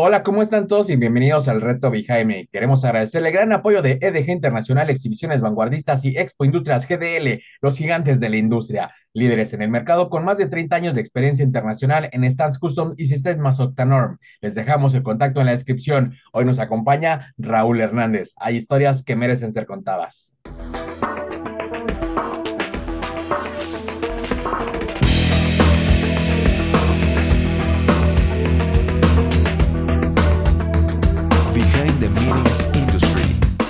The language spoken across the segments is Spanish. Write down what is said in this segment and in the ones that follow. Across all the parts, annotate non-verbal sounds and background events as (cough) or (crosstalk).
Hola, ¿cómo están todos y bienvenidos al Reto Bijaime? Queremos agradecerle el gran apoyo de EDG Internacional, Exhibiciones Vanguardistas y Expo Industrias GDL, los gigantes de la industria, líderes en el mercado con más de 30 años de experiencia internacional en stands custom y sistemas Octanorm. Les dejamos el contacto en la descripción. Hoy nos acompaña Raúl Hernández. Hay historias que merecen ser contadas.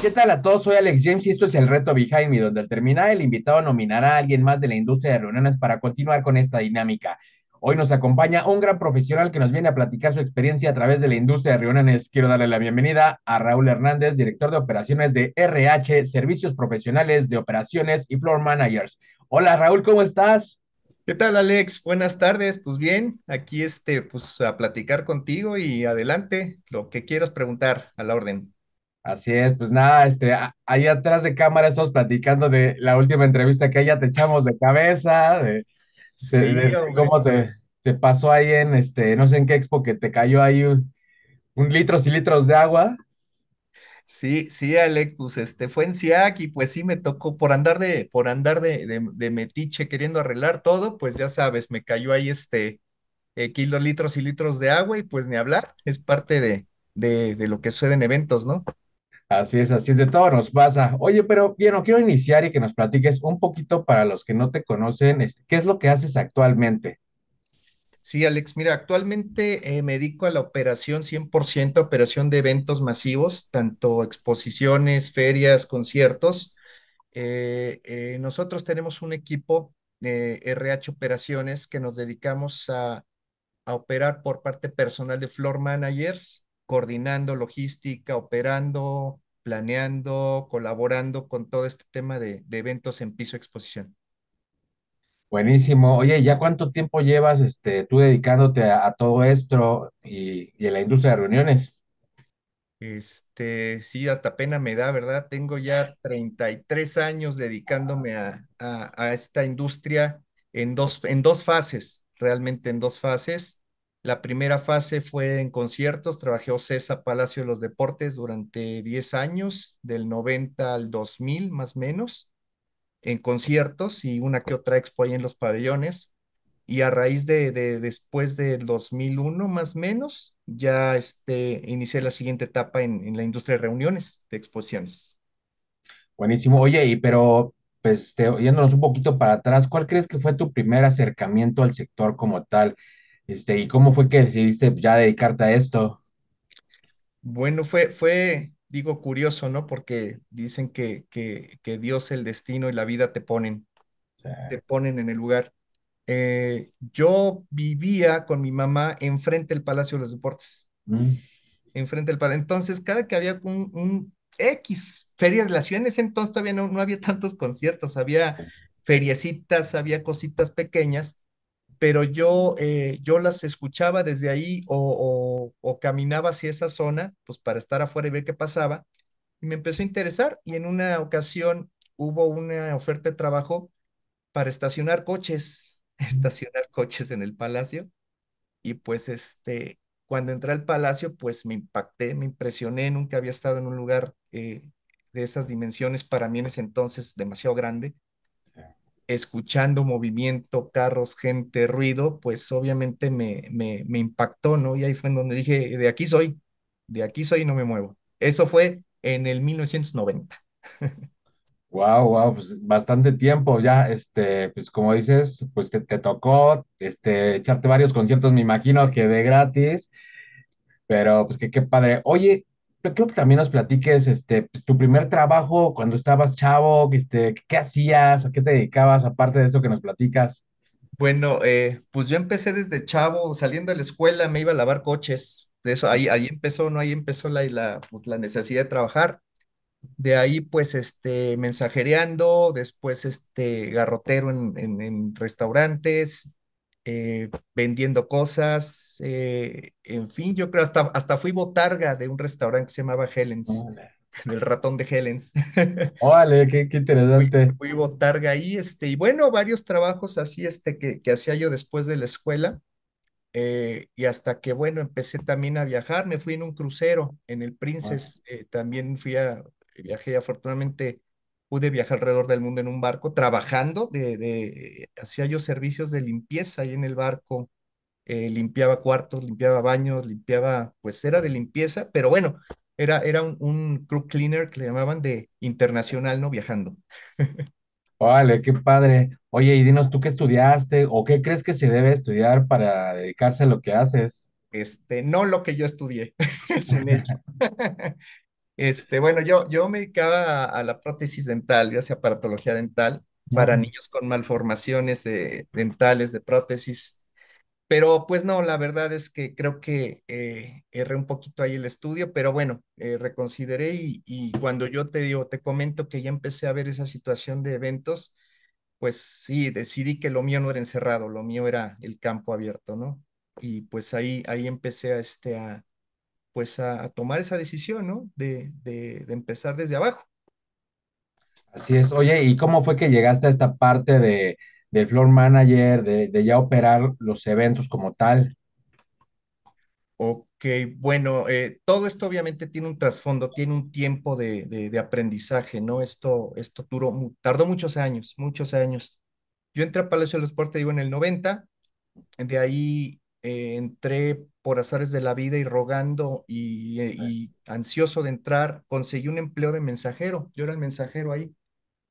¿Qué tal a todos? Soy Alex James y esto es el reto Behind Me, donde al terminar el invitado nominará a alguien más de la industria de reuniones para continuar con esta dinámica. Hoy nos acompaña un gran profesional que nos viene a platicar su experiencia a través de la industria de reuniones. Quiero darle la bienvenida a Raúl Hernández, director de operaciones de RH, Servicios Profesionales de Operaciones y Floor Managers. Hola Raúl, ¿cómo estás? ¿Qué tal, Alex? Buenas tardes. Pues bien, aquí este, pues a platicar contigo y adelante, lo que quieras preguntar a la orden. Así es, pues nada, este, ahí atrás de cámara estamos platicando de la última entrevista que ya te echamos de cabeza, de, cómo te, pasó ahí en, este, no sé en qué expo que te cayó ahí un, un litros y litros de agua. Sí, sí, Alex, pues este fue en SIAC y pues sí me tocó por andar de, por andar de, de, de metiche queriendo arreglar todo, pues ya sabes, me cayó ahí este eh, kilolitros y litros de agua y pues ni hablar, es parte de, de, de lo que sucede en eventos, ¿no? Así es, así es, de todo nos pasa. Oye, pero bien, quiero iniciar y que nos platiques un poquito para los que no te conocen, este, ¿qué es lo que haces actualmente? Sí, Alex, mira, actualmente eh, me dedico a la operación 100%, operación de eventos masivos, tanto exposiciones, ferias, conciertos. Eh, eh, nosotros tenemos un equipo de RH Operaciones que nos dedicamos a, operar por parte personal de floor managers, coordinando logística, operando, planeando, colaborando con todo este tema de eventos en piso exposición. Buenísimo. Oye, ¿ya cuánto tiempo llevas este, tú dedicándote a, todo esto y, a la industria de reuniones? Este, sí, hasta pena me da, ¿verdad? Tengo ya 33 años dedicándome a, a, esta industria en dos, en dos fases, realmente en dos fases. La primera fase fue en conciertos, trabajé César Palacio de los Deportes durante 10 años, del 90 al 2000 más o menos en conciertos y una que otra expo ahí en los pabellones. Y a raíz de, después del 2001, más o menos, ya este, inicié la siguiente etapa en, la industria de reuniones, de exposiciones. Buenísimo. Oye, y pero pues yéndonos un poquito para atrás, ¿cuál crees que fue tu primer acercamiento al sector como tal? Este, ¿y cómo fue que decidiste ya dedicarte a esto? Bueno, fue, fue digo curioso, ¿no? Porque dicen que, que, que, Dios, el destino y la vida te ponen, te ponen en el lugar. Eh, yo vivía con mi mamá enfrente del Palacio de los Deportes. Mm. Enfrente del Palacio. Entonces, cada que había un, X ferias de la entonces todavía no, no había tantos conciertos, había feriecitas, había cositas pequeñas pero yo, eh, yo las escuchaba desde ahí o, caminaba hacia esa zona, pues para estar afuera y ver qué pasaba. Y me empezó a interesar y en una ocasión hubo una oferta de trabajo para estacionar coches, (laughs) estacionar coches en el palacio. Y pues este, cuando entré al palacio, pues me impacté, me impresioné, nunca había estado en un lugar eh, de esas dimensiones, para mí en ese entonces demasiado grande escuchando movimiento, carros, gente, ruido, pues obviamente me, me, impactó, ¿no? Y ahí fue en donde dije, de aquí soy, de aquí soy y no me muevo. Eso fue en el 1990. Wow, wow, pues bastante tiempo ya, este, pues como dices, pues te, tocó, este, echarte varios conciertos, me imagino que de gratis, pero pues que qué padre. Oye, yo creo que también nos platiques este, pues, tu primer trabajo cuando estabas chavo, este, qué hacías, a qué te dedicabas, aparte de eso que nos platicas. Bueno, eh, pues yo empecé desde chavo, saliendo de la escuela me iba a lavar coches, de eso ahí, ahí empezó, ¿no? Ahí empezó la, la, pues, la necesidad de trabajar. De ahí, pues, este, mensajereando, después, este, garrotero en, en, en restaurantes, eh, vendiendo cosas, eh, en fin, yo creo hasta, hasta fui botarga de un restaurante que se llamaba Helens, (laughs) el ratón de Helens. (laughs) Órale, qué, qué, interesante. Fui, botarga ahí, este, y bueno, varios trabajos así este, que, que hacía yo después de la escuela. Eh, y hasta que, bueno, empecé también a viajar, me fui en un crucero en el Princess, también fui a, viajé afortunadamente pude viajar alrededor del mundo en un barco, trabajando, de, eh, hacía yo servicios de limpieza ahí en el barco, eh, limpiaba cuartos, limpiaba baños, limpiaba, pues era de limpieza, pero bueno, era, era un, crew cleaner que le llamaban de internacional, ¿no? Viajando. Vale, (laughs) qué padre. Oye, y dinos tú qué estudiaste o qué crees que se debe estudiar para dedicarse a lo que haces. Este, no lo que yo estudié, (laughs) es (laughs) Este, bueno, yo, yo me dedicaba a, la prótesis dental, yo hacía aparatología dental para niños con malformaciones dentales, de prótesis. Pero pues no, la verdad es que creo que eh, erré un poquito ahí el estudio, pero bueno, eh, reconsideré y, y, cuando yo te digo, te comento que ya empecé a ver esa situación de eventos, pues sí, decidí que lo mío no era encerrado, lo mío era el campo abierto, ¿no? Y pues ahí, ahí empecé a, este, a, pues a, tomar esa decisión, ¿no? De, empezar desde abajo. Así es. Oye, ¿y cómo fue que llegaste a esta parte de, del floor manager, de, ya operar los eventos como tal? Ok, bueno, eh, todo esto obviamente tiene un trasfondo, tiene un tiempo de, de, aprendizaje, ¿no? Esto, esto duró, tardó muchos años, muchos años. Yo entré a Palacio del deporte digo, en el 90, de ahí eh, entré por azares de la vida y rogando eh, y, ansioso de entrar, conseguí un empleo de mensajero. Yo era el mensajero ahí,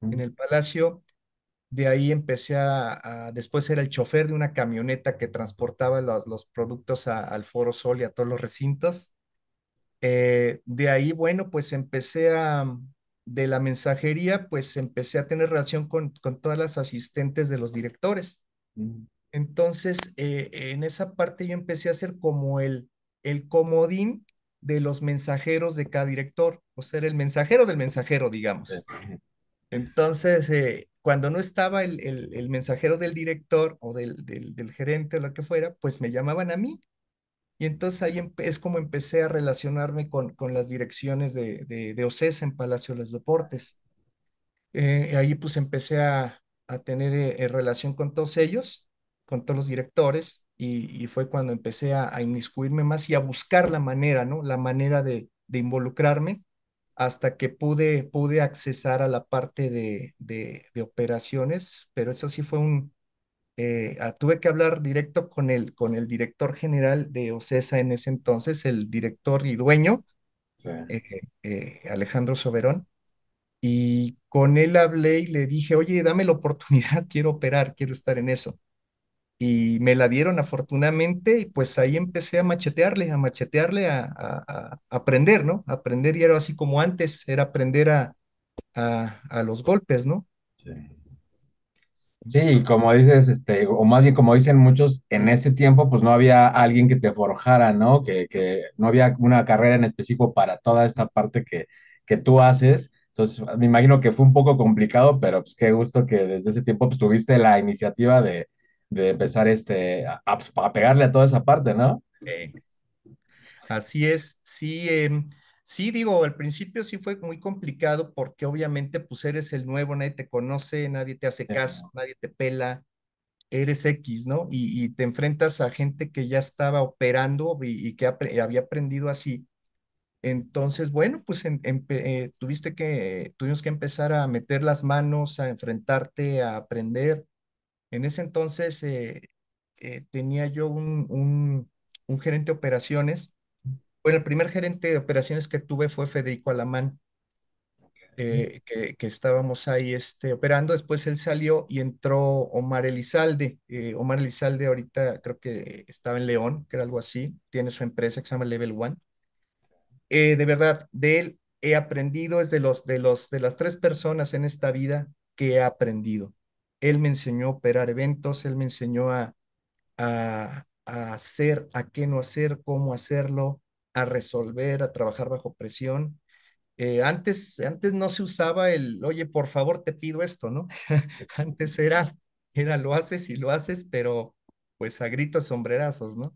en mm. el palacio. De ahí empecé a, después era el chofer de una camioneta que transportaba los, los productos al Foro Sol y a todos los recintos. Eh, de ahí, bueno, pues empecé a, de la mensajería, pues empecé a tener relación con, con todas las asistentes de los directores. Mm. Entonces, eh, en esa parte yo empecé a ser como el, comodín de los mensajeros de cada director, o ser el mensajero del mensajero, digamos. Entonces, eh, cuando no estaba el, mensajero del director o del, gerente o lo que fuera, pues me llamaban a mí. Y entonces ahí es como empecé a relacionarme con, las direcciones de, de, e en Palacio de los Deportes. Eh, ahí pues empecé a, tener relación con todos ellos con todos los directores y, fue cuando empecé a, inmiscuirme más y a buscar la manera, ¿no? La manera de, involucrarme hasta que pude, pude accesar a la parte de, de, operaciones, pero eso sí fue un... Eh, ah, tuve que hablar directo con el, con el director general de OCESA en ese entonces, el director y dueño, eh, eh, Alejandro Soberón, y con él hablé y le dije, oye, dame la oportunidad, (laughs) quiero operar, quiero estar en eso y me la dieron afortunadamente y pues ahí empecé a machetearle, a machetearle, a, aprender, ¿no? aprender y era así como antes, era aprender a, a los golpes, ¿no? Sí. Sí, como dices, este, o más bien como dicen muchos, en ese tiempo pues no había alguien que te forjara, ¿no? Que, no había una carrera en específico para toda esta parte que, que tú haces. Entonces, me imagino que fue un poco complicado, pero pues qué gusto que desde ese tiempo pues, tuviste la iniciativa de, de empezar este, pues, a, pegarle a toda esa parte, ¿no? así es, sí, em, sí, digo, al principio sí fue muy complicado porque obviamente pues eres el nuevo, nadie te conoce, nadie te hace caso, nadie te pela, eres X, ¿no? Y, te enfrentas a gente que ya estaba operando y, que había aprendido así. Entonces, bueno, pues em, eh, tuviste que, tuvimos que empezar a meter las manos, a enfrentarte, a aprender en ese entonces eh, eh, tenía yo un, gerente de operaciones. Bueno, el primer gerente de operaciones que tuve fue Federico Alamán, eh, que, estábamos ahí este, operando. Después él salió y entró Omar Elizalde. Omar Elizalde ahorita creo que estaba en León, que era algo así. Tiene su empresa que se llama Level One. de verdad, de él he aprendido, es de, los, de, los, de las tres personas en esta vida que he aprendido. Él me enseñó a operar eventos, él me enseñó a, a, hacer, a qué no hacer, cómo hacerlo, a resolver, a trabajar bajo presión. Eh, antes, antes no se usaba el, oye, por favor, te pido esto, ¿no? (laughs) antes era, era lo haces y lo haces, pero pues a gritos, sombrerazos, ¿no?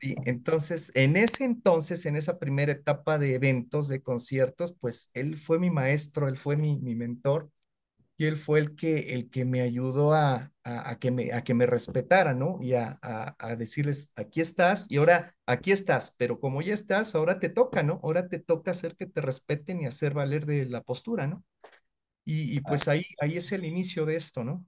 Y entonces, en ese entonces, en esa primera etapa de eventos, de conciertos, pues él fue mi maestro, él fue mi, mi mentor y él fue el que, el que me ayudó a, que, me, a que me respetara, ¿no? Y a, decirles, aquí estás y ahora, aquí estás, pero como ya estás, ahora te toca, ¿no? Ahora te toca hacer que te respeten y hacer valer de la postura, ¿no? Y, pues ahí, ahí es el inicio de esto, ¿no?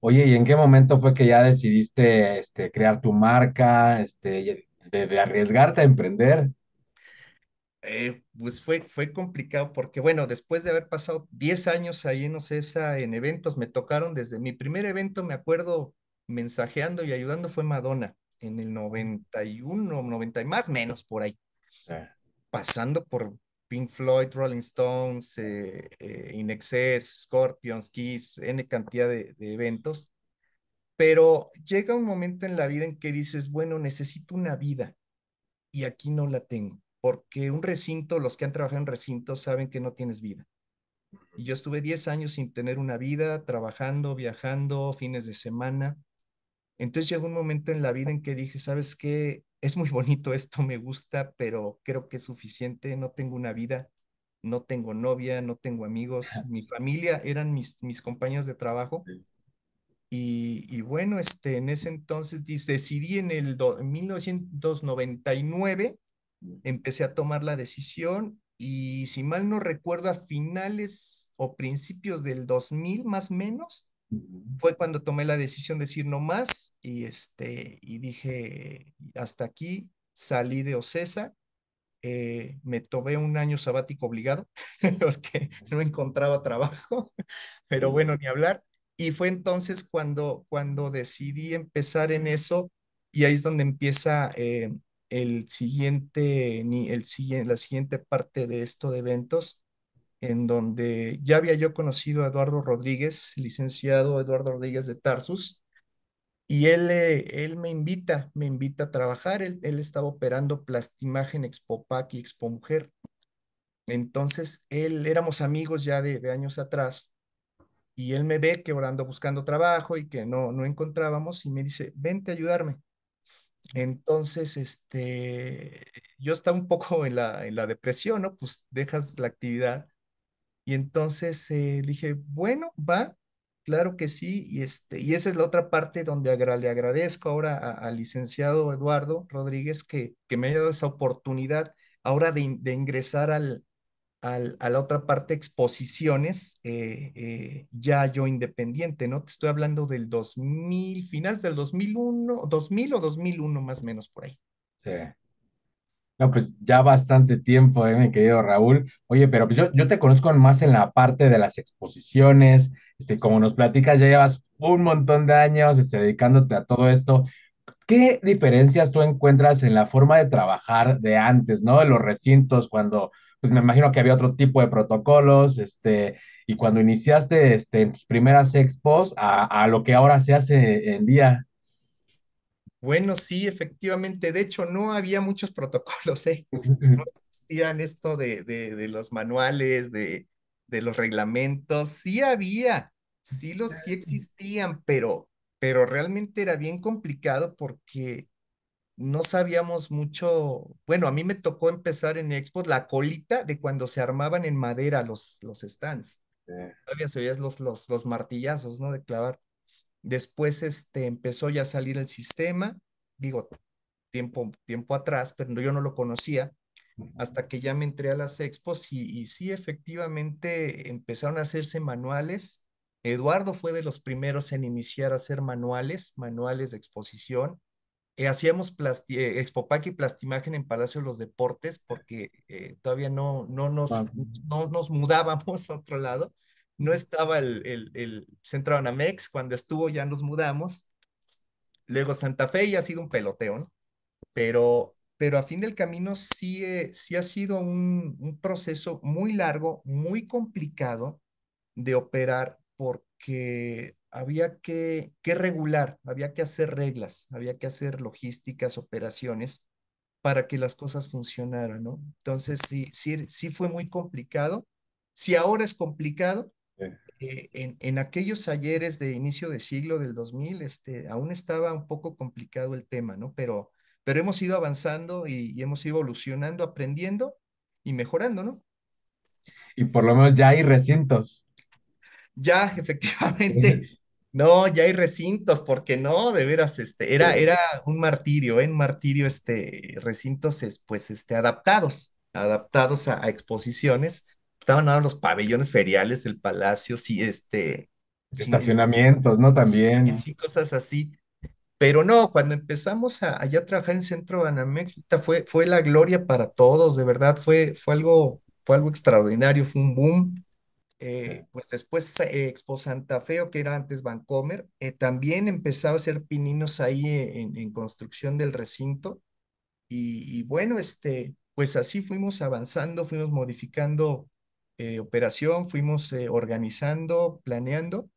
Oye, ¿y en qué momento fue que ya decidiste este, crear tu marca, este, de, de arriesgarte a emprender? Eh, pues fue, fue complicado porque, bueno, después de haber pasado 10 años ahí en Ocesa, en eventos, me tocaron desde mi primer evento, me acuerdo, mensajeando y ayudando fue Madonna, en el 91, 90 y más, menos por ahí. Pasando por Pink Floyd, Rolling Stones, eh, eh In Excess, Scorpions, Kiss, N cantidad de eventos. Pero llega un momento en la vida en que dices, bueno, necesito una vida y aquí no la tengo porque un recinto, los que han trabajado en recintos saben que no tienes vida. Y yo estuve 10 años sin tener una vida, trabajando, viajando, fines de semana. Entonces llegó un momento en la vida en que dije, ¿sabes qué? Es muy bonito esto, me gusta, pero creo que es suficiente, no tengo una vida, no tengo novia, no tengo amigos, mi familia eran mis, mis compañeros de trabajo. Y, bueno, este, en ese entonces decidí en el en 1999 empecé a tomar la decisión y si mal no recuerdo, a finales o principios del 2000 más menos, fue cuando tomé la decisión de decir no más y, este, y dije, hasta aquí salí de Ocesa, eh, me tomé un año sabático obligado (laughs) porque no encontraba trabajo, (laughs) pero bueno, ni hablar. Y fue entonces cuando, cuando decidí empezar en eso y ahí es donde empieza eh, el siguiente, el, la siguiente parte de esto de eventos, en donde ya había yo conocido a Eduardo Rodríguez, licenciado Eduardo Rodríguez de Tarsus, y él, eh, él me invita, me invita a trabajar, él, estaba operando Plastimagen Expo Pac y Expo Mujer. Entonces, él, éramos amigos ya de, años atrás, y él me ve quebrando buscando trabajo y que no, no encontrábamos, y me dice, vente a ayudarme. Entonces, este, yo estaba un poco en la, en la depresión, ¿no? Pues dejas la actividad. Y entonces eh, dije, bueno, va, claro que sí. Y, este, y esa es la otra parte donde le agradezco ahora al licenciado Eduardo Rodríguez que, que me ha dado esa oportunidad ahora de, de ingresar al, al, a la otra parte exposiciones eh, eh, ya yo independiente, ¿no? Te estoy hablando del 2000, finales del 2001, 2000 o 2001 más o menos por ahí. Sí. No, pues ya bastante tiempo, eh, mi querido Raúl. Oye, pero yo, yo te conozco más en la parte de las exposiciones, este, como nos platicas, ya llevas un montón de años este, dedicándote a todo esto. ¿Qué diferencias tú encuentras en la forma de trabajar de antes, ¿no? De los recintos, cuando pues me imagino que había otro tipo de protocolos, este, y cuando iniciaste este, tus primeras expos a, lo que ahora se hace en día. Bueno, sí, efectivamente. De hecho, no había muchos (laughs) protocolos, ¿eh? No existían esto de, de, los manuales, de, de, los reglamentos. Sí había, sí los sí existían, pero, pero realmente era bien complicado porque no sabíamos mucho, bueno, a mí me tocó empezar en Expo la colita de cuando se armaban en madera los, los stands. Sabías, los, los, los martillazos, ¿no? De clavar. Después este, empezó ya a salir el sistema, digo, tiempo, tiempo atrás, pero yo no lo conocía, hasta que ya me entré a las expos y, y sí, efectivamente empezaron a hacerse manuales. Eduardo fue de los primeros en iniciar a hacer manuales, manuales de exposición eh, hacíamos eh, expopaki y plastimagen en Palacio de los Deportes porque eh, todavía no, no, nos, ah. no nos mudábamos a otro lado. No estaba el, el, el, centro Anamex, cuando estuvo ya nos mudamos. Luego Santa Fe y ha sido un peloteo, ¿no? Pero, pero a fin del camino sí, sí ha sido un, un proceso muy largo, muy complicado de operar porque había que, que regular, había que hacer reglas, había que hacer logísticas, operaciones para que las cosas funcionaran, ¿no? Entonces, sí, sí, er, sí fue muy complicado. Si ahora es complicado, eh, en, aquellos ayeres de inicio de siglo del 2000, este, aún estaba un poco complicado el tema, ¿no? Pero, pero hemos ido avanzando y, hemos ido evolucionando, aprendiendo y mejorando, ¿no? Y por lo menos ya hay recintos. Ya, (laughs) efectivamente, no, ya hay recintos, porque no, de veras, este, era, era un martirio, en martirio, este, recintos, pues, este, adaptados, adaptados a, exposiciones. Estaban ahora los pabellones feriales, el palacio, sí, este. Estacionamientos, ¿no? También. Sí, cosas así. Pero no, cuando empezamos a, allá trabajar en Centro Banamex, fue, fue la gloria para todos, de verdad, fue, fue algo, fue algo extraordinario, fue un boom. Eh, pues después eh, Expo Santa Fe, o que era antes Vancomer, eh, también empezaba a hacer pininos ahí en, construcción del recinto. Y, bueno, este, pues así fuimos avanzando, fuimos modificando operación, fuimos organizando, planeando.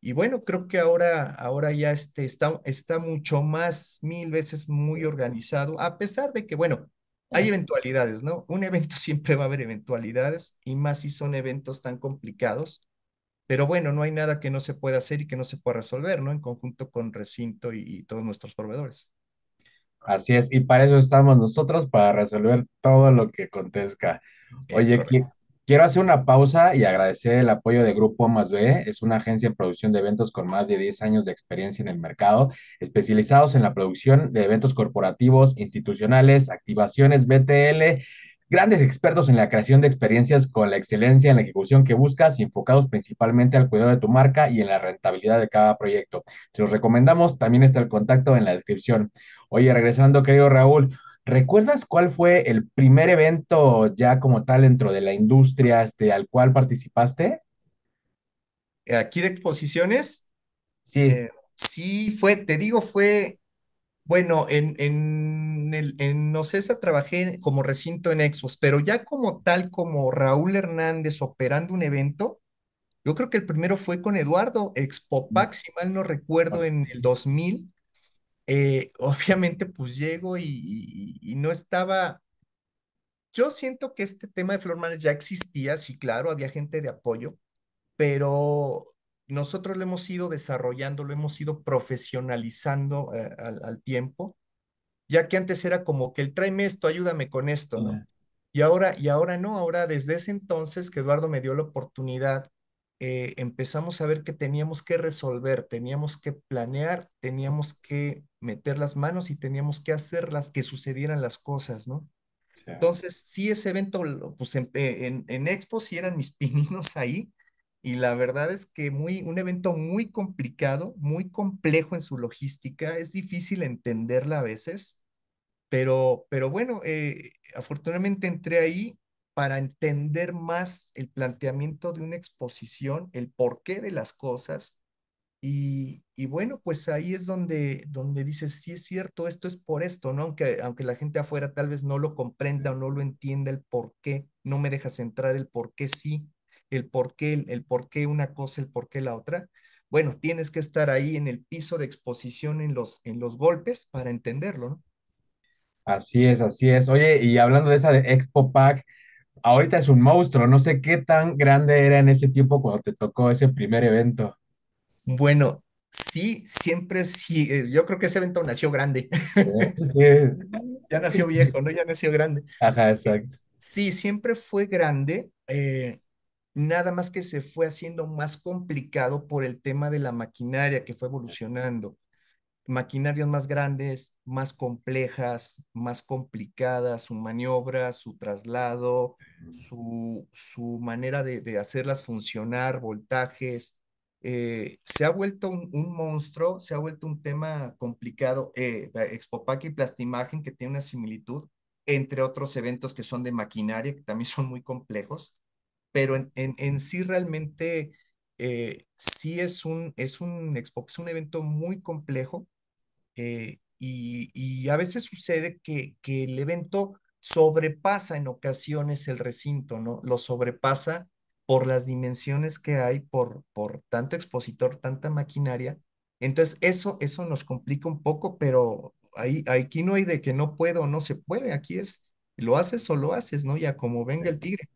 Y bueno, creo que ahora, ahora ya este, está, está mucho más, mil veces muy organizado, a pesar de que, bueno, hay eventualidades, ¿no? Un evento (laughs) siempre va a haber eventualidades y más si son eventos tan complicados, pero bueno, no hay nada que no se pueda hacer y que no se pueda resolver, ¿no? En conjunto con Recinto y, todos nuestros proveedores. Así es, y para eso estamos nosotros, para resolver todo lo que acontezca. Oye, ¿qué, Quiero hacer una pausa y agradecer el apoyo de Grupo Más B. Es una agencia de producción de eventos con más de 10 años de experiencia en el mercado, especializados en la producción de eventos corporativos, institucionales, activaciones BTL, grandes expertos en la creación de experiencias con la excelencia en la ejecución que buscas enfocados principalmente al cuidado de tu marca y en la rentabilidad de cada proyecto. Se los recomendamos, también está el contacto en la descripción. Oye, regresando, querido Raúl, ¿Recuerdas cuál fue el primer evento ya como tal dentro de la industria este, al cual participaste? Aquí de exposiciones. Sí. Eh, sí, fue, te digo, fue, bueno, en, en, el, en trabajé como recinto en Expos, pero ya como tal, como Raúl Hernández operando un evento, yo creo que el primero fue con Eduardo Expo si mal no recuerdo, en el 2000 eh, obviamente pues llego y, no estaba, yo siento que este tema de Flor ya existía, sí, claro, había gente de apoyo, pero nosotros lo hemos ido desarrollando, lo hemos ido profesionalizando eh, al, tiempo, ya que antes era como que el tráeme esto, ayúdame con esto, ¿no? Y ahora, y ahora no, ahora desde ese entonces que Eduardo me dio la oportunidad, eh, empezamos a ver que teníamos que resolver, teníamos que planear, teníamos que meter las manos y teníamos que las que sucedieran las cosas, ¿no? Entonces, sí, ese evento, pues em, eh, en, Expo sí eran mis (laughs) pininos ahí, y la verdad es que muy, un evento muy complicado, muy complejo en su logística, es difícil entenderla a veces, pero, pero bueno, eh, afortunadamente entré ahí para entender más el planteamiento de una exposición, el porqué de las cosas, y, bueno, pues ahí es donde, donde dices, sí es cierto, esto es por esto, ¿no? Aunque, aunque la gente afuera tal vez no lo comprenda o no lo entienda el por qué, no me dejas entrar el por qué sí, el por qué, el, por qué una cosa, el por qué la otra. Bueno, tienes que estar ahí en el piso de exposición en los, en los golpes para entenderlo, ¿no? Así es, así es. Oye, y hablando de esa de Expo Pack, ahorita es un monstruo, no sé qué tan grande era en ese tiempo cuando te tocó ese primer evento. Bueno, sí, siempre sí. Eh, yo creo que ese evento nació grande. Eh, (laughs) ya nació viejo, ¿no? Ya nació grande. Ajá, eh, exacto. Sí, siempre fue grande. nada más que se fue haciendo más complicado por el tema de la maquinaria que fue evolucionando. Maquinarias más grandes, más complejas, más complicadas, su maniobra, su traslado, su, su manera de hacerlas funcionar, voltajes, eh, se ha vuelto un, monstruo, se ha vuelto un tema complicado. Eh, Expopac y Plastimagen, que tiene una similitud, entre otros eventos que son de maquinaria, que también (laughs) son muy complejos, pero en, en, en sí realmente eh, sí es un, es, un expo, es un evento muy complejo eh, y, a veces sucede que, que el evento sobrepasa en ocasiones el recinto, ¿no? Lo sobrepasa por las dimensiones que hay, por, por tanto expositor, tanta maquinaria. Entonces, eso, eso nos complica un poco, pero ahí, aquí no hay de que no puedo o no se puede, aquí es, lo haces o lo haces, ¿no? Ya como venga el tigre.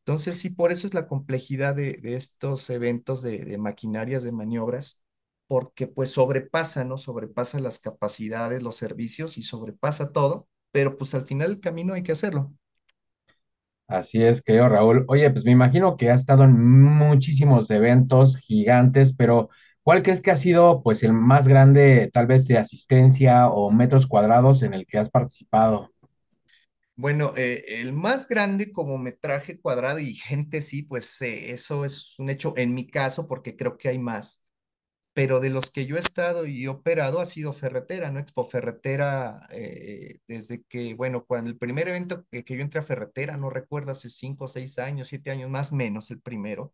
Entonces, sí, por eso es la complejidad de, estos eventos de, maquinarias, de maniobras, porque pues sobrepasa, ¿no? Sobrepasa las capacidades, los servicios y sobrepasa todo, pero pues al final el camino hay que hacerlo. Así es, yo, Raúl. Oye, pues me imagino que has estado en muchísimos eventos gigantes, pero ¿cuál crees que ha sido pues el más grande tal vez de asistencia o metros cuadrados en el que has participado? Bueno, eh, el más grande como metraje cuadrado y gente, sí, pues eh, eso es un hecho en mi caso porque creo que hay más pero de los que yo he estado y he operado ha sido Ferretera, ¿no? Expo Ferretera, eh, desde que, bueno, cuando el primer evento que, yo entré a Ferretera, no recuerdo, hace cinco, seis años, siete años, más menos el primero,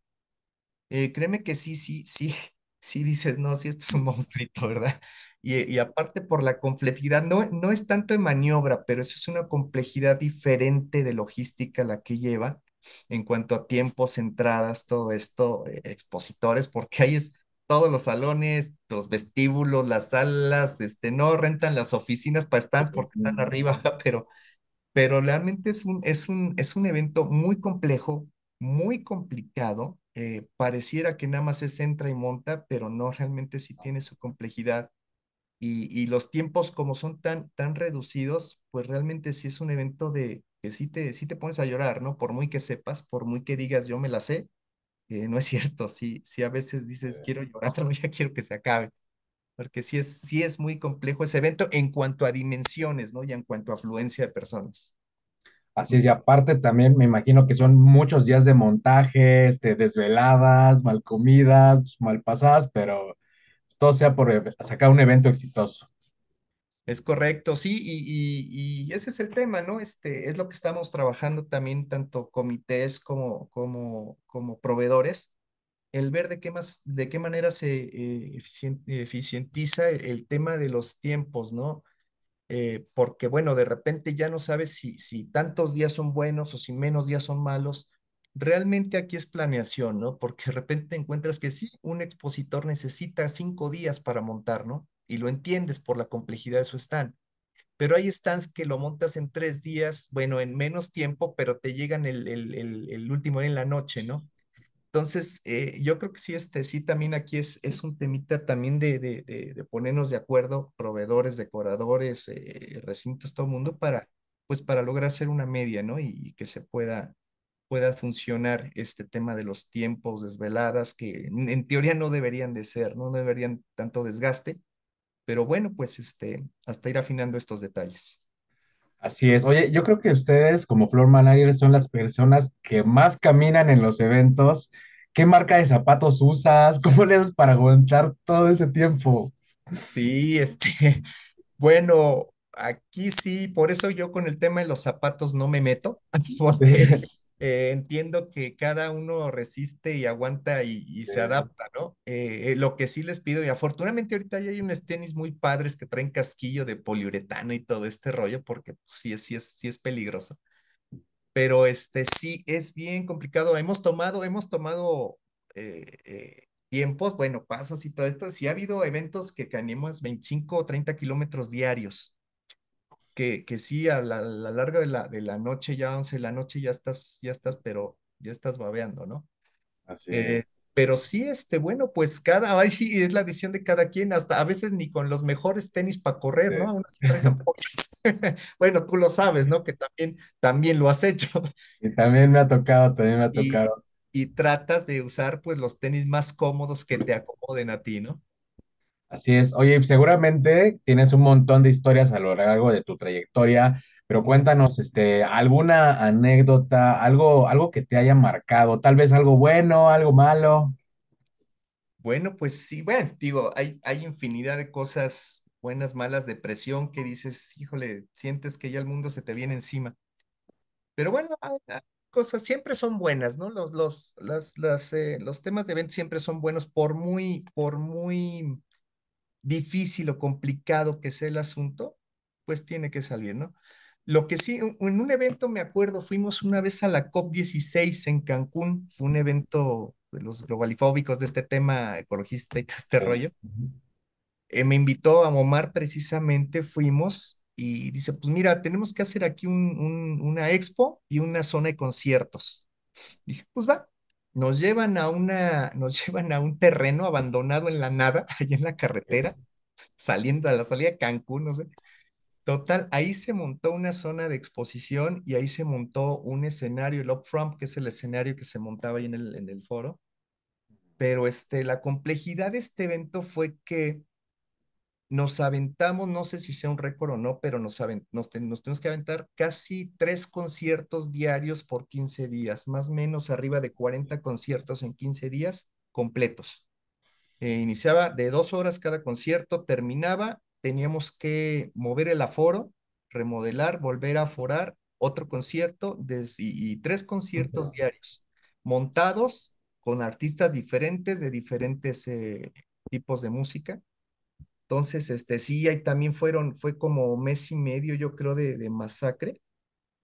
eh, créeme que sí, sí, sí, (laughs) sí dices, no, sí, esto es un monstruito, ¿verdad? Y, eh, y, aparte por la complejidad, no, no es tanto de maniobra, pero eso es una complejidad diferente de logística la que lleva en cuanto a tiempos, entradas, todo esto, expositores, porque ahí es todos los salones, los vestíbulos, las salas, este, no rentan las oficinas para estar porque están arriba, (laughs) pero, pero realmente es un, es un, es un evento muy complejo, muy complicado. Eh, pareciera que nada más es entra y monta, pero no, realmente sí tiene su complejidad. Y, y, los tiempos como son tan, tan reducidos, pues realmente sí es un evento de que sí te, sí te pones a llorar, ¿no? Por muy que sepas, por muy que digas yo me la sé, eh, no es cierto, sí, sí a veces dices, eh. quiero llorar, ya quiero que se acabe, porque sí es, es muy complejo ese evento en cuanto a dimensiones, ¿no? Y en cuanto a afluencia de personas. Así es, y aparte también me imagino que son muchos días de montaje, este, desveladas, mal comidas, mal pasadas, pero todo sea por sacar un evento exitoso. Es correcto, sí, y, y, y, ese es el tema, ¿no? Este, es lo que estamos trabajando también, tanto comités como, como, como proveedores, el ver de qué, más, de qué manera se eh, eficientiza el, tema de los tiempos, ¿no? Eh, porque, bueno, de repente ya no sabes si, si tantos días son buenos o si menos días son malos. Realmente aquí es planeación, ¿no? Porque de repente encuentras que sí, un expositor necesita cinco días para montar, ¿no? y lo entiendes por la complejidad de su stand. Pero hay stands que lo montas en tres días, bueno, en menos tiempo, pero te llegan el, el, último en la noche, ¿no? Entonces, eh, yo creo que sí, este, sí, también aquí es, es un temita también de, de, de, ponernos de acuerdo, proveedores, decoradores, eh, recintos, todo mundo, para, pues, para lograr hacer una media, ¿no? Y, que se pueda, pueda funcionar este tema de los tiempos, desveladas, que en, teoría no deberían de ser, no deberían tanto desgaste, pero bueno, pues este, hasta ir afinando estos detalles. Así es. Oye, yo creo que ustedes como floor manager son las personas que más caminan en los eventos. ¿Qué marca de zapatos usas? ¿Cómo le haces para aguantar todo ese tiempo? Sí, este, (laughs) bueno, aquí sí, por eso yo con el tema de los zapatos no me meto, (laughs) (laughs) eh, entiendo que cada uno resiste y aguanta y, se adapta, ¿no? Eh, eh, lo que sí les pido, y afortunadamente ahorita ya hay unos tenis muy padres que traen casquillo de poliuretano y todo este rollo, porque pues, sí, es, sí, es, sí es peligroso. Pero este sí es bien complicado. Hemos tomado, hemos tomado eh, tiempos, bueno, pasos y todo esto. Sí ha habido eventos que caminamos 25 o 30 kilómetros diarios. Que, que, sí, a la, larga de la, de la noche, ya 11 de la noche, ya estás, ya estás, pero ya estás babeando, ¿no? Así es pero sí, este, bueno, pues cada, ahí sí es la visión de cada quien, hasta a veces ni con los mejores tenis para correr, ¿no? Aún así (laughs) bueno, tú lo sabes, ¿no? Que también, también lo has hecho. (laughs) Y también me ha tocado, también me ha tocado. y tratas de usar, pues, los tenis más cómodos que te acomoden a ti, ¿no? Así es. Oye, seguramente tienes un montón de historias a lo largo de tu trayectoria pero cuéntanos, este, alguna anécdota, algo, algo que te haya marcado, tal vez algo bueno, algo malo. Bueno, pues sí, bueno, digo, hay, hay infinidad de cosas buenas, malas, depresión, que dices, híjole, sientes que ya el mundo se te viene encima. Pero bueno, cosas siempre son buenas, ¿no? Los, los, las, las, eh, los temas de evento siempre son buenos, por muy, por muy difícil o complicado que sea el asunto, pues tiene que salir, ¿no? Lo que sí, en un evento me acuerdo, fuimos una vez a la COP16 en Cancún, fue un evento de los globalifóbicos de este tema ecologista y todo este rollo. Eh, me invitó a Momar precisamente, fuimos y dice, pues mira, tenemos que hacer aquí un, una expo y una zona de conciertos. dije, pues va, nos llevan a una, nos (laughs) llevan a un terreno abandonado en la nada, ahí en la carretera, saliendo a la salida de Cancún, no sé Total, ahí se montó una zona de exposición y ahí se montó un escenario, el upfront, que es el escenario que se montaba ahí en el, foro. Pero este, la complejidad de este evento fue que nos aventamos, no sé si sea un récord o no, pero nos, nos, nos, tenemos que aventar casi tres conciertos diarios por 15 días, más o menos arriba de 40 conciertos en 15 días completos. Eh, iniciaba de dos horas cada concierto, terminaba teníamos que mover el aforo, remodelar, volver a forar otro concierto de, y, tres conciertos diarios, montados con artistas diferentes de diferentes eh, tipos de música. Entonces, este, sí, ahí también fueron, fue como mes y medio, yo creo, de, de masacre.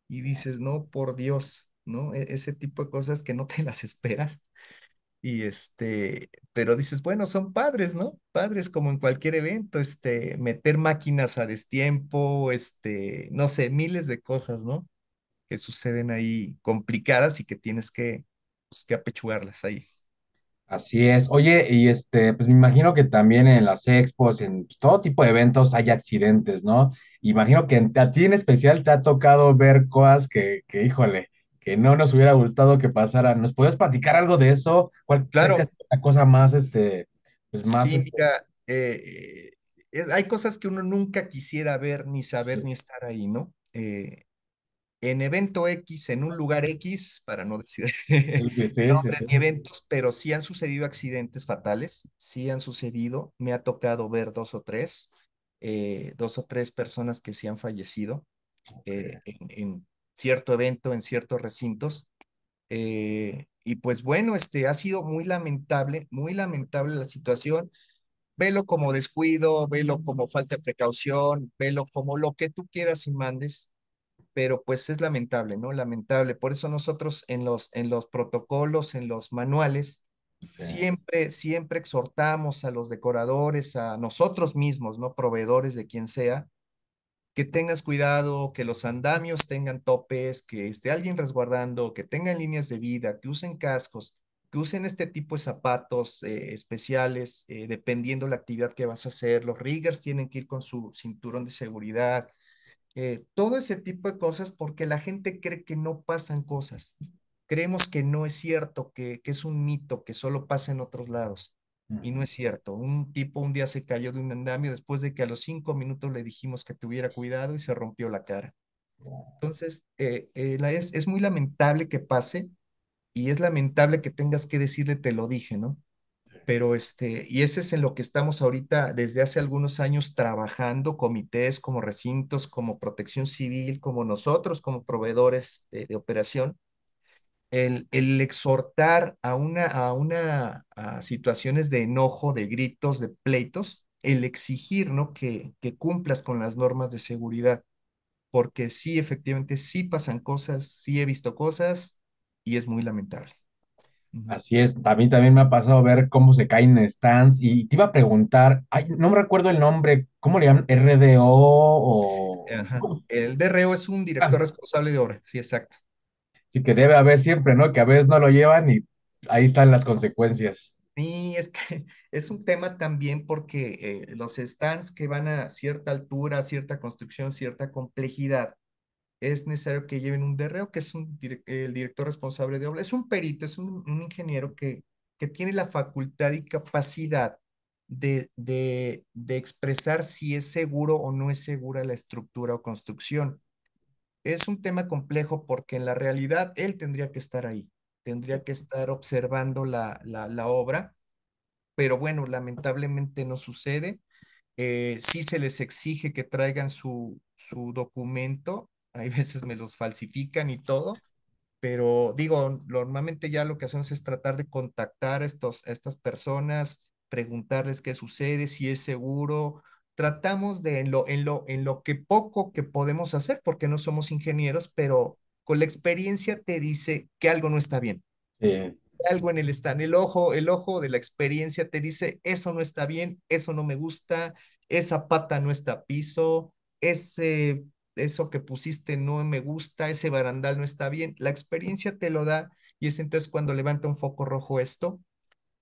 Y dices, no, por Dios, ¿no? E, ese tipo de cosas que no te (laughs) las esperas. Y este, pero dices, bueno, son padres, ¿no? Padres como en cualquier evento, este, meter máquinas a destiempo, este, no sé, miles de cosas, ¿no? Que suceden ahí complicadas y que tienes que, pues, que apechugarlas ahí. Así es. Oye, y este, pues me imagino que también en las expos, en todo tipo de eventos hay accidentes, ¿no? Imagino que a ti en especial te ha tocado ver cosas que, que híjole, que no nos hubiera gustado que pasara. ¿Nos puedes platicar algo de eso? ¿Cuál claro. es la cosa más, este, pues más... Sí, mira, eh, hay cosas que uno nunca quisiera ver, ni saber, ni estar ahí, ¿no? Eh, en evento X, en un lugar X, para no decir eventos, pero sí han sucedido accidentes fatales, sí han sucedido. Me ha tocado ver dos o tres, eh, dos o tres personas que sí han fallecido en, cierto evento en ciertos recintos. Eh, y pues bueno, este, ha sido muy lamentable, muy lamentable la situación. Velo como descuido, velo como falta de precaución, velo como lo que tú quieras y mandes, pero pues es lamentable, ¿no? Lamentable. Por eso nosotros en los, en los protocolos, en los manuales, siempre, siempre exhortamos a los decoradores, a nosotros mismos, ¿no? Proveedores de quien sea, que tengas cuidado, que los andamios tengan topes, que esté alguien resguardando, que tengan líneas de vida, que usen cascos, que usen este tipo de zapatos eh, especiales, eh, dependiendo la actividad que vas a hacer. Los riggers tienen que ir con su cinturón de seguridad. Eh, todo ese tipo de cosas porque la gente cree que no pasan cosas. Creemos que no es cierto, que, que es un mito, que solo pasa en otros lados. Y mm. no es cierto. Un tipo un día se cayó de un andamio después de que a los cinco minutos le dijimos que tuviera cuidado y se rompió la cara. Entonces, eh, eh, es, muy lamentable que pase y es lamentable que tengas que decirle te lo dije, ¿no? Pero este, y ese es en lo que estamos ahorita desde hace algunos años trabajando, comités como recintos, como protección civil, como nosotros, como proveedores de operación, el, exhortar a una, a una, situaciones de enojo, de gritos, de pleitos, el exigir, ¿no? Que, que cumplas con las normas de seguridad, porque sí, efectivamente, sí pasan cosas, sí he visto cosas y es muy lamentable. Así es, a mí también me ha pasado ver cómo se caen stands y te iba a preguntar, ay, no me recuerdo el nombre, ¿cómo le llaman? ¿RDO o...? El DRO es un ah. director responsable de obra, sí, exacto. Sí, que debe haber siempre, ¿no? Que a veces no lo llevan y ahí están las consecuencias. Sí, es que (laughs) es un tema también porque eh, los stands que van a cierta altura, cierta construcción, cierta complejidad, es necesario que lleven un DRO, que es un, el director responsable de obra, es un perito, es un, ingeniero que, que tiene la facultad y capacidad de, de, de, expresar si es seguro o no es segura la estructura o construcción. Es un tema complejo porque en la realidad él tendría que estar ahí, tendría que estar observando la, la, obra, pero bueno, lamentablemente no sucede. Eh, sí se les exige que traigan su, su documento, hay veces me los falsifican y todo, pero digo, normalmente ya lo que hacemos es tratar de contactar estos, a estas personas, preguntarles qué sucede, si es seguro, tratamos de en lo, en lo, en lo que poco que podemos hacer, porque no somos ingenieros, pero con la experiencia te dice que algo no está bien. Algo en el en el ojo, el ojo de la experiencia te dice, eso no está bien, eso no me gusta, esa pata no está piso, ese, eso que pusiste no me gusta, ese barandal no está bien. La experiencia te lo da y es entonces cuando levanta un foco rojo esto,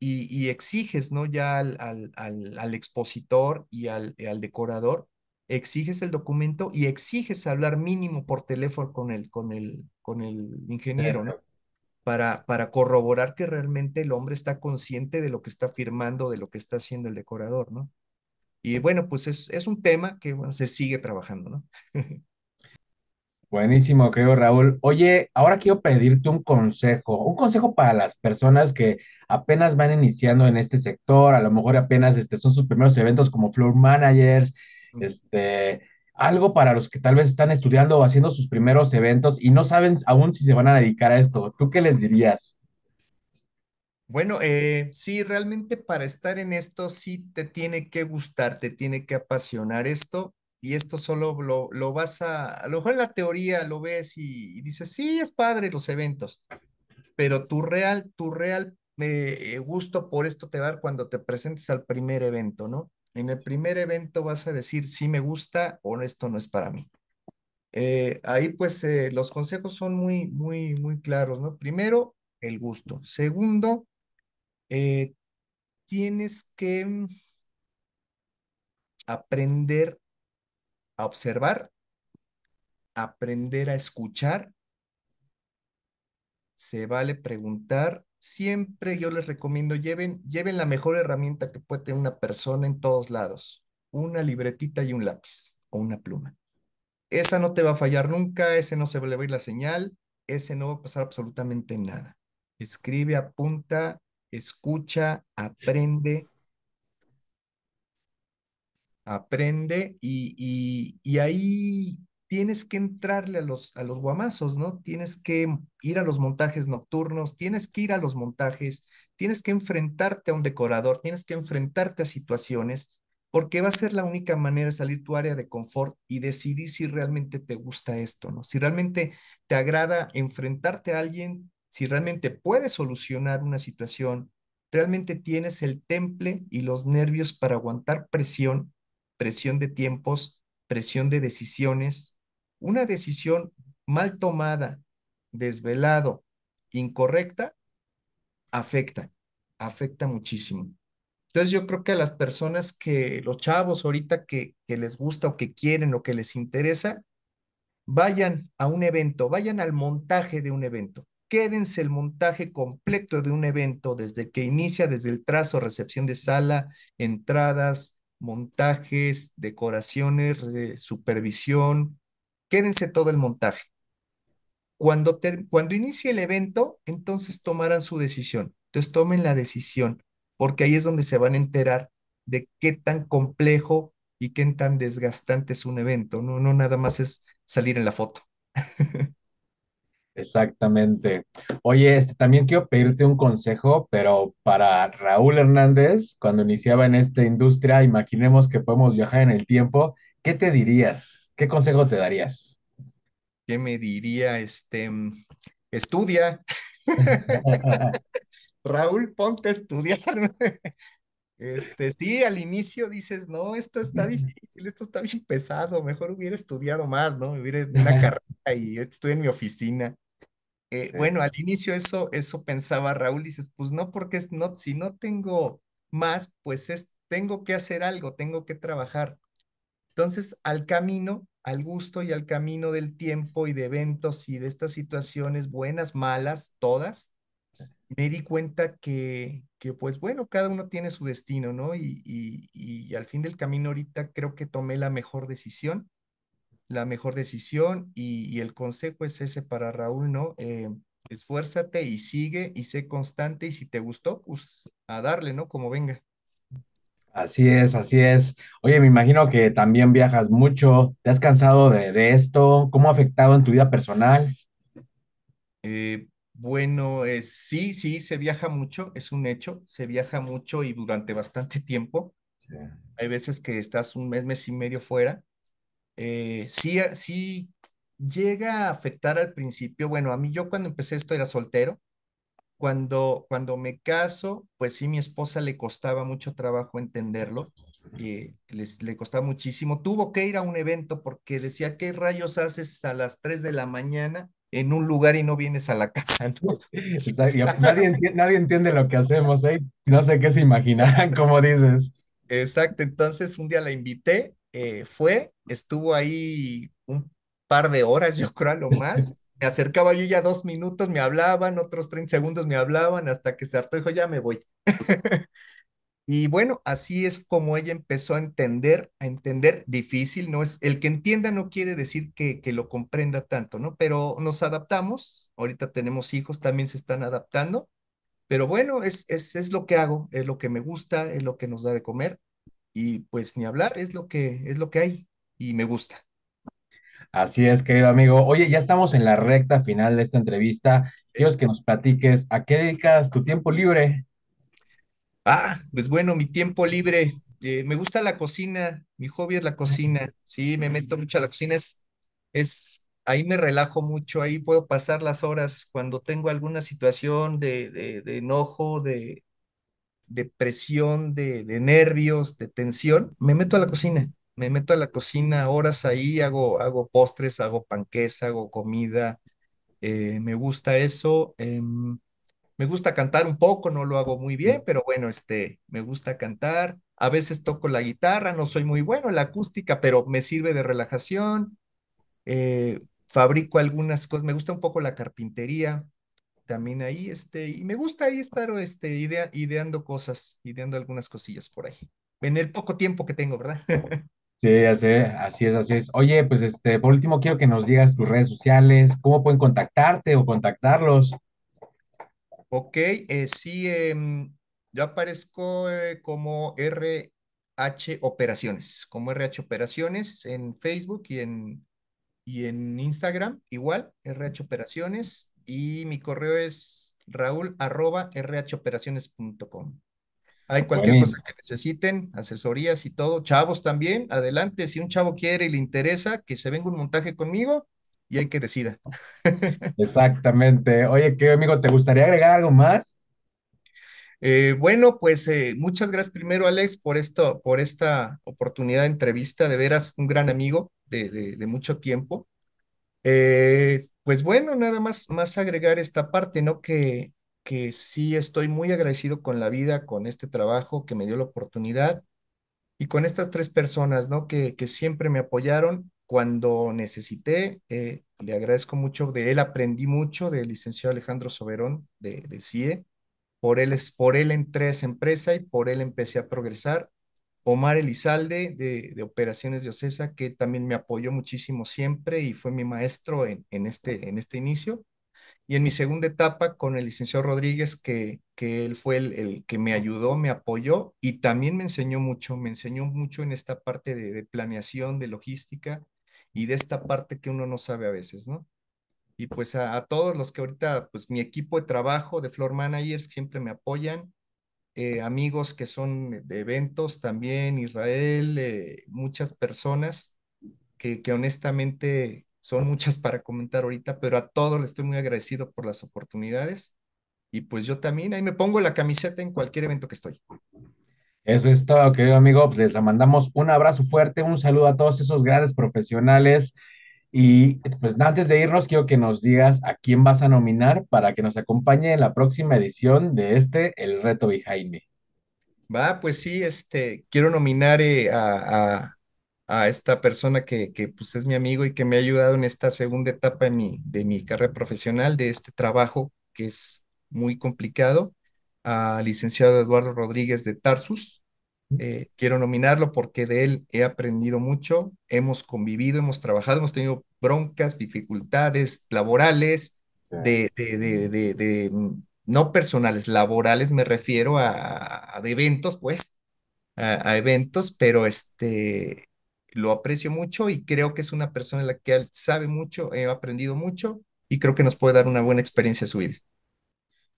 y, exiges, ¿no? Ya al, al, al, expositor y al, al decorador, exiges el documento y exiges hablar mínimo por teléfono con el, con el, con el ingeniero, ¿no? Para, para corroborar que realmente el hombre está consciente de lo que está firmando, de lo que está haciendo el decorador, ¿no? Y bueno, pues es, un tema que se sigue trabajando, ¿no? (laughs) Buenísimo, creo, Raúl. Oye, ahora quiero pedirte un consejo, un consejo para las personas que apenas van iniciando en este sector, a lo mejor apenas este, son sus primeros eventos como floor managers, este, algo para los que tal vez están estudiando o haciendo sus primeros eventos y no saben aún si se van a dedicar a esto. ¿Tú qué les dirías? Bueno, eh, sí, realmente para estar en esto sí te tiene que gustar, te tiene que apasionar esto y esto solo lo, lo, vas a, a lo mejor en la teoría lo ves y, dices, sí, es padre los eventos, pero tu real, tu real eh, gusto por esto te va a dar cuando te presentes al primer evento, ¿no? En el primer evento vas a decir, sí me gusta o esto no es para mí. Eh, ahí pues eh, los consejos son muy, muy, muy claros, ¿no? Primero, el gusto. Segundo, tienes que mm, aprender a observar, aprender a escuchar, se vale preguntar. Siempre yo les recomiendo, lleven, lleven la mejor herramienta que puede tener una persona en todos lados, una libretita y un lápiz o una pluma. Esa no te va a fallar nunca, ese no se le va a ir la señal, ese no va a pasar absolutamente nada. Escribe, apunta, escucha, aprende, aprende y, y, ahí tienes que entrarle a los, a los guamazos, ¿no? Tienes que ir a los montajes nocturnos, tienes que ir a los montajes, tienes que enfrentarte a un decorador, tienes que enfrentarte a situaciones, porque va a ser la única manera de salir tu área de confort y decidir si realmente te gusta esto, ¿no? Si realmente te agrada enfrentarte a alguien, si realmente puedes solucionar una situación, realmente tienes el temple y los nervios para aguantar presión presión de tiempos, presión de decisiones. Una decisión mal tomada, desvelado, incorrecta, afecta, afecta muchísimo. Entonces yo creo que a las personas que, los chavos ahorita que, que les gusta o que quieren o que les interesa, vayan a un evento, vayan al montaje de un evento. Quédense el montaje completo de un evento desde que inicia, desde el trazo, recepción de sala, entradas, montajes, decoraciones, supervisión. Quédense todo el montaje. Cuando, cuando inicie el evento, entonces tomarán su decisión. Entonces tomen la decisión, porque ahí es donde se van a enterar de qué tan complejo y qué tan desgastante es un evento. No, no nada más es salir en la foto. (laughs) Exactamente. Oye, este, también quiero pedirte un consejo, pero para Raúl Hernández, cuando iniciaba en esta industria, imaginemos que podemos viajar en el tiempo, ¿qué te dirías? ¿Qué consejo te darías? ¿Qué me diría? Este, mm, estudia. (laughs) Raúl, ponte a estudiar. (laughs) Este, sí, al inicio dices, no, esto está (laughs) difícil, esto está bien pesado, mejor hubiera estudiado más, ¿no? Hubiera una carrera y estoy en mi oficina. Eh, bueno, al inicio eso, eso pensaba Raúl, dices, pues no, porque es si no tengo más, pues es, tengo que hacer algo, tengo que trabajar. Entonces, al camino, al gusto y al camino del tiempo y de eventos y de estas situaciones buenas, malas, todas, me di cuenta que, que pues bueno, cada uno tiene su destino, ¿no? Y, y, y al fin del camino ahorita creo que tomé la mejor decisión la mejor decisión y, el consejo es ese para Raúl, ¿no? Eh, esfuérzate y sigue y sé constante y si te gustó, pues a darle, ¿no? Como venga. Así es, así es. Oye, me imagino que también viajas mucho. ¿Te has cansado de, esto? ¿Cómo ha afectado en tu vida personal? Eh, bueno, eh, sí, sí, se viaja mucho, es un hecho. Se viaja mucho y durante bastante tiempo. Hay veces que estás un mes, mes y medio fuera eh, sí, llega a afectar al principio. Bueno, a mí yo cuando empecé esto era soltero. Cuando, cuando me caso, pues sí, mi esposa le costaba mucho trabajo entenderlo, eh, les, le costaba muchísimo. Tuvo que ir a un evento porque decía, ¿qué rayos haces a las 3 de la mañana en un lugar y no vienes a la casa, (laughs) nadie, entiende, lo que hacemos, ¿eh? No sé qué se imaginan como dices. Exacto, entonces un día la invité eh, fue, estuvo ahí un par de horas, (laughs) yo creo, a lo más. Me acercaba yo ya dos minutos, me hablaban, otros 30 segundos me hablaban, hasta que se hartó dijo, ya me voy. (laughs) y bueno, así es como ella empezó a entender, a entender difícil, no es, el que entienda no quiere decir que, que lo comprenda tanto, ¿no? Pero nos adaptamos, ahorita tenemos hijos, también se están adaptando, pero bueno, es, es, es lo que hago, es lo que me gusta, es lo que nos da de comer, y pues ni hablar, es lo que, es lo que hay y me gusta. Así es, querido amigo. Oye, ya estamos en la recta final de esta entrevista. Quiero que nos platiques, ¿a qué dedicas tu tiempo libre? Ah, pues bueno, mi tiempo libre. Eh, me gusta la cocina, mi hobby es la cocina. Sí, me meto mucho a la cocina. Es, es, ahí me relajo mucho, ahí puedo pasar las horas cuando tengo alguna situación de, de enojo, de, de presión, de, nervios, de tensión, me meto a la cocina. Me meto a la cocina horas ahí, hago, hago postres, hago panques, hago comida. Eh, me gusta eso. Em, me gusta cantar un poco, no lo hago muy bien, mm. pero bueno, este, me gusta cantar. A veces toco la guitarra, no soy muy bueno en la acústica, pero me sirve de relajación. Eh, fabrico algunas cosas, me gusta un poco la carpintería, también ahí, este, y me gusta ahí estar este, ideando cosas, ideando algunas cosillas por ahí. En el poco tiempo que tengo, ¿verdad? (laughs) Sí, así, así es, así es. Oye, pues este, por último quiero que nos digas tus redes sociales, cómo pueden contactarte o contactarlos. Ok, eh, sí, em, yo aparezco eh, como RH Operaciones, como RH Operaciones en Facebook y en, y en Instagram, igual, RH Operaciones y mi correo es raúl Hay cualquier cosa que necesiten, asesorías y todo. Chavos también, adelante. Si un chavo quiere y le interesa, que se venga un montaje conmigo y hay que decida. (laughs) Exactamente. Oye, qué amigo, ¿te gustaría agregar algo más? Eh, bueno, pues eh, muchas gracias primero, Alex, por esto, por esta oportunidad de entrevista. De veras, un gran amigo de mucho tiempo. Eh, pues bueno, nada más, más agregar esta parte, ¿no? Que, que sí estoy muy agradecido con la vida, con este trabajo que me dio la oportunidad y con estas tres personas, ¿no? Que, que siempre me apoyaron cuando necesité. Eh, le agradezco mucho, de él aprendí mucho, del licenciado Alejandro Soberón de, de CIE. Por él, por él entré a esa empresa y por él empecé a progresar Omar Elizalde de, Operaciones de Ocesa, que también me apoyó muchísimo siempre y fue mi maestro este, en, este, inicio. Y en mi segunda etapa con el licenciado Rodríguez, que, que él fue el, que me ayudó, me apoyó y también me enseñó mucho, me enseñó mucho en esta parte de, planeación, de logística y de esta parte que uno no sabe a veces, ¿no? Y pues a, a todos los que ahorita, pues mi equipo de trabajo de Floor Managers siempre me apoyan, eh, amigos que son de eventos también, Israel, eh, muchas personas que, que, honestamente son muchas para comentar ahorita, pero a todos les estoy muy agradecido por las oportunidades y pues yo también ahí me pongo la camiseta en cualquier evento que estoy. Eso es todo, querido amigo. Pues les mandamos un abrazo fuerte, un saludo a todos esos grandes profesionales y pues antes de irnos, quiero que nos digas a quién vas a nominar para que nos acompañe en la próxima edición de este, El Reto Behind Me. Va, pues sí, este, quiero nominar eh, a, a, a, esta persona que, que pues es mi amigo y que me ha ayudado en esta segunda etapa de mi, de mi carrera profesional, de este trabajo que es muy complicado, a licenciado Eduardo Rodríguez de Tarsus. Eh, quiero nominarlo porque de él he aprendido mucho, hemos convivido, hemos trabajado, hemos tenido broncas, dificultades laborales, de, de, de, de no personales, laborales me refiero a, eventos, pues, a, eventos, pero este, lo aprecio mucho y creo que es una persona en la que él sabe mucho, he aprendido mucho y creo que nos puede dar una buena experiencia su vida.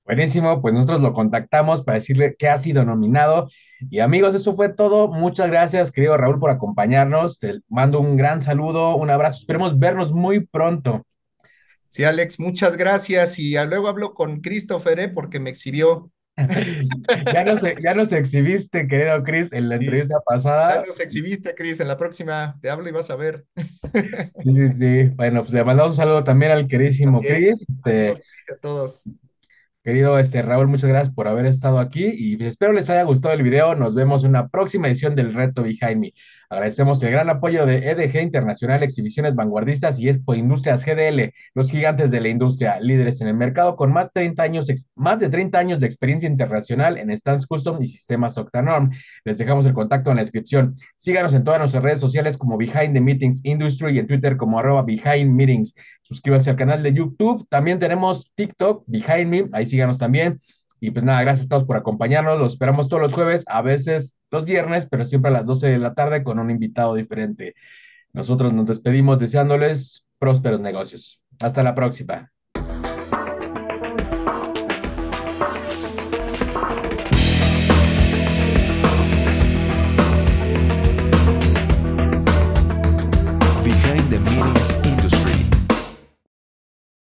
Buenísimo, pues nosotros lo contactamos para decirle que ha sido nominado. Y amigos, eso fue todo. Muchas gracias, querido Raúl, por acompañarnos. Te mando un gran saludo, un abrazo. Esperemos vernos muy pronto. Sí, Alex, muchas gracias. Y luego hablo con Christopher, ¿eh? porque me exhibió. (laughs) ya, nos, ya, exhibiste, querido Chris, en la entrevista pasada. Ya nos exhibiste, Chris, en la próxima te hablo y vas a ver. sí, sí, sí. Bueno, pues le mandamos un saludo también al queridísimo Cris Chris. Este... a todos. Querido este, Raúl, muchas gracias por haber estado aquí y espero les haya gustado el video. Nos vemos en una próxima edición del Reto Behind Me. Agradecemos el gran apoyo de EDG Internacional Exhibiciones Vanguardistas y Expo Industrias GDL, los gigantes de la industria, líderes en el mercado con más, 30 años, más de 30 años de experiencia internacional en stands custom y sistemas Octanorm. Les dejamos el contacto en la descripción. Síganos en todas nuestras redes sociales como Behind the Meetings Industry y en Twitter como arroba Behind Meetings. Suscríbanse al canal de YouTube. También tenemos TikTok, Behind Me, ahí síganos también. Y pues nada, gracias a todos por acompañarnos. Los esperamos todos los jueves, a veces los viernes, pero siempre a las 12 de la tarde con un invitado diferente. Nosotros nos despedimos deseándoles prósperos negocios. Hasta la próxima.